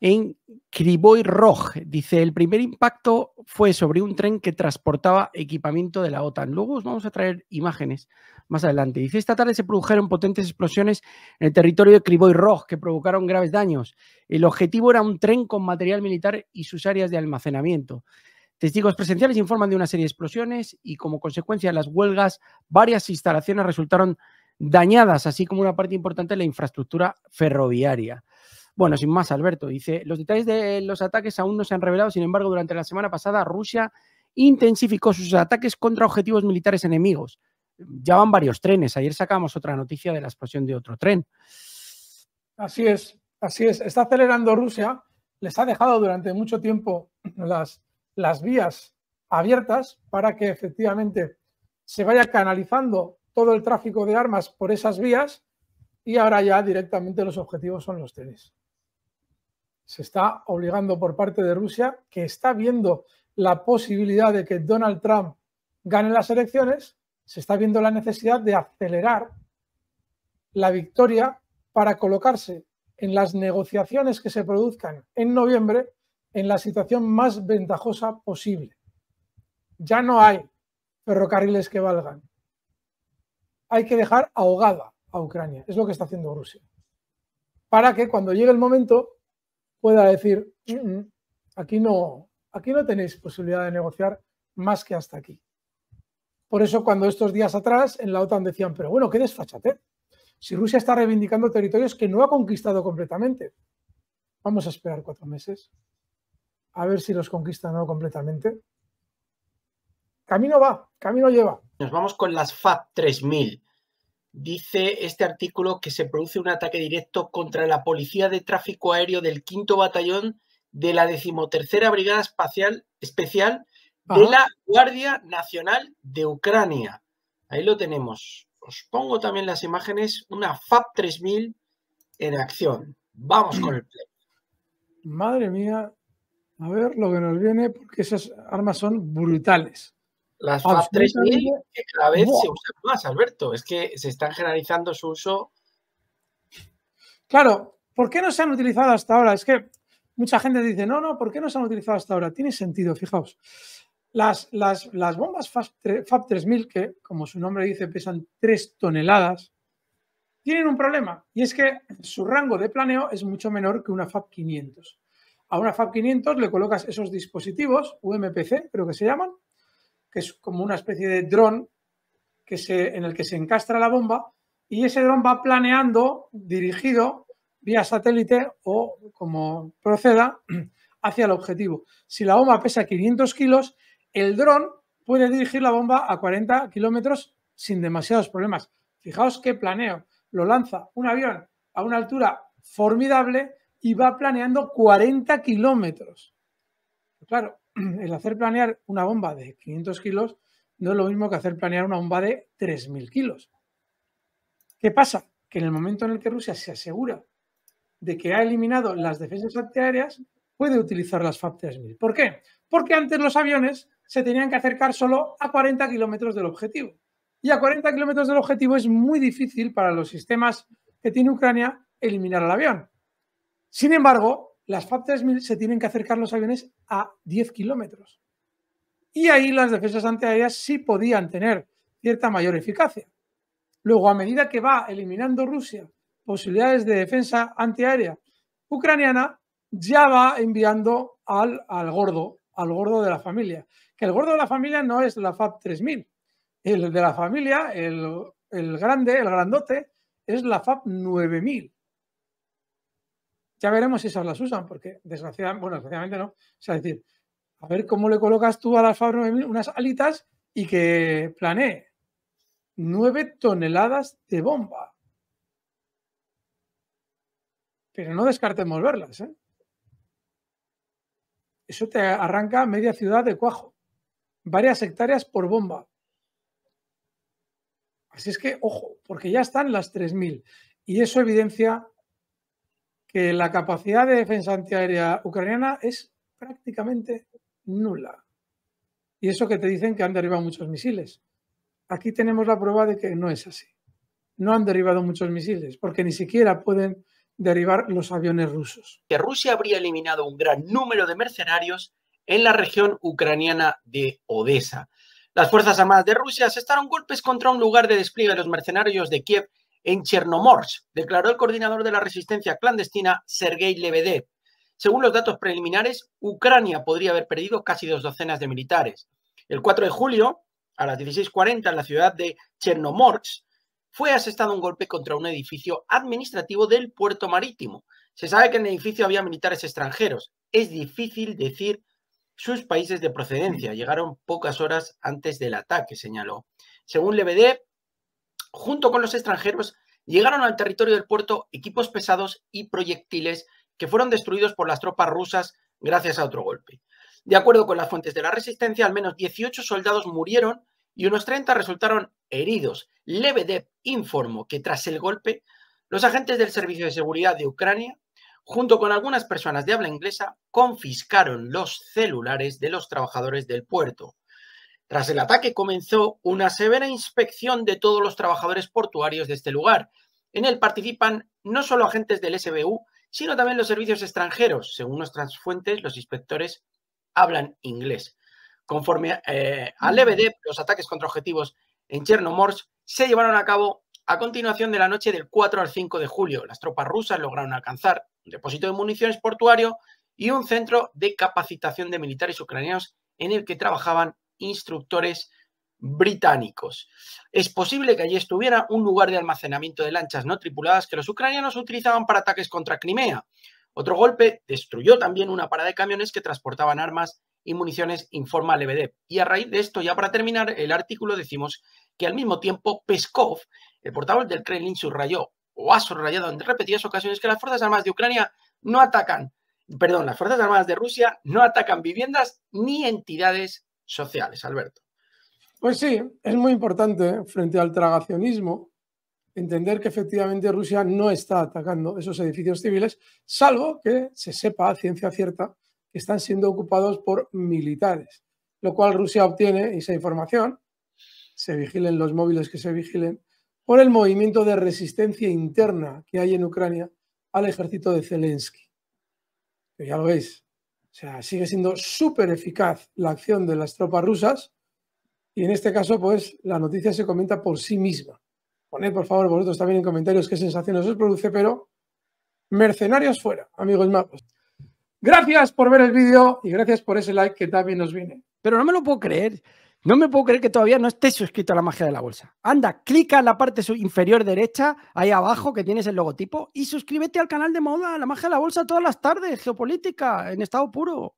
en criboy Roj. Dice, el primer impacto fue sobre un tren que transportaba equipamiento de la OTAN. Luego os vamos a traer imágenes más adelante. Dice, esta tarde se produjeron potentes explosiones en el territorio de criboy Roj que provocaron graves daños. El objetivo era un tren con material militar y sus áreas de almacenamiento. Testigos presenciales informan de una serie de explosiones y como consecuencia de las huelgas, varias instalaciones resultaron dañadas, así como una parte importante de la infraestructura ferroviaria. Bueno, sin más, Alberto, dice, los detalles de los ataques aún no se han revelado, sin embargo, durante la semana pasada Rusia intensificó sus ataques contra objetivos militares enemigos. Ya van varios trenes, ayer sacamos otra noticia de la explosión de otro tren. Así es, así es, está acelerando Rusia, les ha dejado durante mucho tiempo las, las vías abiertas para que efectivamente se vaya canalizando todo el tráfico de armas por esas vías y ahora ya directamente los objetivos son los trenes se está obligando por parte de Rusia, que está viendo la posibilidad de que Donald Trump gane las elecciones, se está viendo la necesidad de acelerar la victoria para colocarse en las negociaciones que se produzcan en noviembre en la situación más ventajosa posible. Ya no hay ferrocarriles que valgan. Hay que dejar ahogada a Ucrania, es lo que está haciendo Rusia, para que cuando llegue el momento pueda decir, mm, mm, aquí no, aquí no tenéis posibilidad de negociar más que hasta aquí. Por eso cuando estos días atrás en la OTAN decían, pero bueno, qué desfachate Si Rusia está reivindicando territorios que no ha conquistado completamente, vamos a esperar cuatro meses a ver si los conquista o no completamente. Camino va, camino lleva. Nos vamos con las fat 3000 dice este artículo que se produce un ataque directo contra la Policía de Tráfico Aéreo del quinto batallón de la decimotercera Brigada Espacial Especial de la Guardia Nacional de Ucrania. Ahí lo tenemos. Os pongo también las imágenes, una FAP 3000 en acción. Vamos con el play. Madre mía, a ver lo que nos viene, porque esas armas son brutales. Las FAB 3000 cada vez se usan más, Alberto. Es que se están generalizando su uso. Claro, ¿por qué no se han utilizado hasta ahora? Es que mucha gente dice, no, no, ¿por qué no se han utilizado hasta ahora? Tiene sentido, fijaos. Las, las, las bombas FAB 3000, que como su nombre dice pesan 3 toneladas, tienen un problema y es que su rango de planeo es mucho menor que una FAB 500. A una FAB 500 le colocas esos dispositivos, UMPC creo que se llaman, que es como una especie de dron que se, en el que se encastra la bomba y ese dron va planeando, dirigido vía satélite o como proceda, hacia el objetivo. Si la bomba pesa 500 kilos, el dron puede dirigir la bomba a 40 kilómetros sin demasiados problemas. Fijaos qué planeo. Lo lanza un avión a una altura formidable y va planeando 40 kilómetros. Claro, el hacer planear una bomba de 500 kilos no es lo mismo que hacer planear una bomba de 3.000 kilos. ¿Qué pasa? Que en el momento en el que Rusia se asegura de que ha eliminado las defensas antiaéreas, puede utilizar las FAB-3000. ¿Por qué? Porque antes los aviones se tenían que acercar solo a 40 kilómetros del objetivo. Y a 40 kilómetros del objetivo es muy difícil para los sistemas que tiene Ucrania eliminar al avión. Sin embargo, las FAB 3000 se tienen que acercar los aviones a 10 kilómetros. Y ahí las defensas antiaéreas sí podían tener cierta mayor eficacia. Luego, a medida que va eliminando Rusia posibilidades de defensa antiaérea ucraniana, ya va enviando al, gordo, al gordo de la familia. Que el gordo de la familia no es la FAB 3000. El de la familia, el, grande, el grandote, es la FAB 9000. Ya veremos si esas las usan, porque desgraciadamente, bueno, no. O sea, es decir, a ver cómo le colocas tú al 9000 unas alitas y que planee. 9 toneladas de bomba. Pero no descartemos verlas. ¿eh? Eso te arranca media ciudad de cuajo. Varias hectáreas por bomba. Así es que, ojo, porque ya están las 3.000. Y eso evidencia que la capacidad de defensa antiaérea ucraniana es prácticamente nula. Y eso que te dicen que han derribado muchos misiles. Aquí tenemos la prueba de que no es así. No han derribado muchos misiles, porque ni siquiera pueden derribar los aviones rusos. Que Rusia habría eliminado un gran número de mercenarios en la región ucraniana de Odessa. Las Fuerzas Armadas de Rusia asestaron golpes contra un lugar de despliegue de los mercenarios de Kiev en Chernomorsk, declaró el coordinador de la resistencia clandestina, Sergei Lebedev. Según los datos preliminares, Ucrania podría haber perdido casi dos docenas de militares. El 4 de julio, a las 16.40, en la ciudad de Chernomorsk, fue asestado un golpe contra un edificio administrativo del puerto marítimo. Se sabe que en el edificio había militares extranjeros. Es difícil decir sus países de procedencia. Llegaron pocas horas antes del ataque, señaló. Según Lebedev, Junto con los extranjeros, llegaron al territorio del puerto equipos pesados y proyectiles que fueron destruidos por las tropas rusas gracias a otro golpe. De acuerdo con las fuentes de la resistencia, al menos 18 soldados murieron y unos 30 resultaron heridos. Lebedev informó que tras el golpe, los agentes del Servicio de Seguridad de Ucrania, junto con algunas personas de habla inglesa, confiscaron los celulares de los trabajadores del puerto. Tras el ataque comenzó una severa inspección de todos los trabajadores portuarios de este lugar. En él participan no solo agentes del SBU, sino también los servicios extranjeros. Según nuestras fuentes, los inspectores hablan inglés. Conforme eh, al EBD, los ataques contra objetivos en Chernomorsk se llevaron a cabo a continuación de la noche del 4 al 5 de julio. Las tropas rusas lograron alcanzar un depósito de municiones portuario y un centro de capacitación de militares ucranianos en el que trabajaban instructores británicos. Es posible que allí estuviera un lugar de almacenamiento de lanchas no tripuladas que los ucranianos utilizaban para ataques contra Crimea. Otro golpe destruyó también una parada de camiones que transportaban armas y municiones, informa Lebedev. Y a raíz de esto, ya para terminar el artículo, decimos que al mismo tiempo Peskov, el portavoz del Kremlin, subrayó o ha subrayado en repetidas ocasiones que las Fuerzas Armadas de Ucrania no atacan, perdón, las Fuerzas Armadas de Rusia no atacan viviendas ni entidades sociales, Alberto. Pues sí, es muy importante ¿eh? frente al tragacionismo entender que efectivamente Rusia no está atacando esos edificios civiles, salvo que se sepa a ciencia cierta que están siendo ocupados por militares, lo cual Rusia obtiene esa información, se vigilen los móviles que se vigilen, por el movimiento de resistencia interna que hay en Ucrania al ejército de Zelensky. ya lo veis, o sea, sigue siendo súper eficaz la acción de las tropas rusas y en este caso, pues, la noticia se comenta por sí misma. Poned, por favor, vosotros también en comentarios qué sensaciones os produce, pero mercenarios fuera, amigos mapos. Gracias por ver el vídeo y gracias por ese like que también nos viene. Pero no me lo puedo creer. No me puedo creer que todavía no estés suscrito a la magia de la bolsa. Anda, clica en la parte inferior derecha, ahí abajo que tienes el logotipo, y suscríbete al canal de moda, la magia de la bolsa, todas las tardes, geopolítica, en estado puro.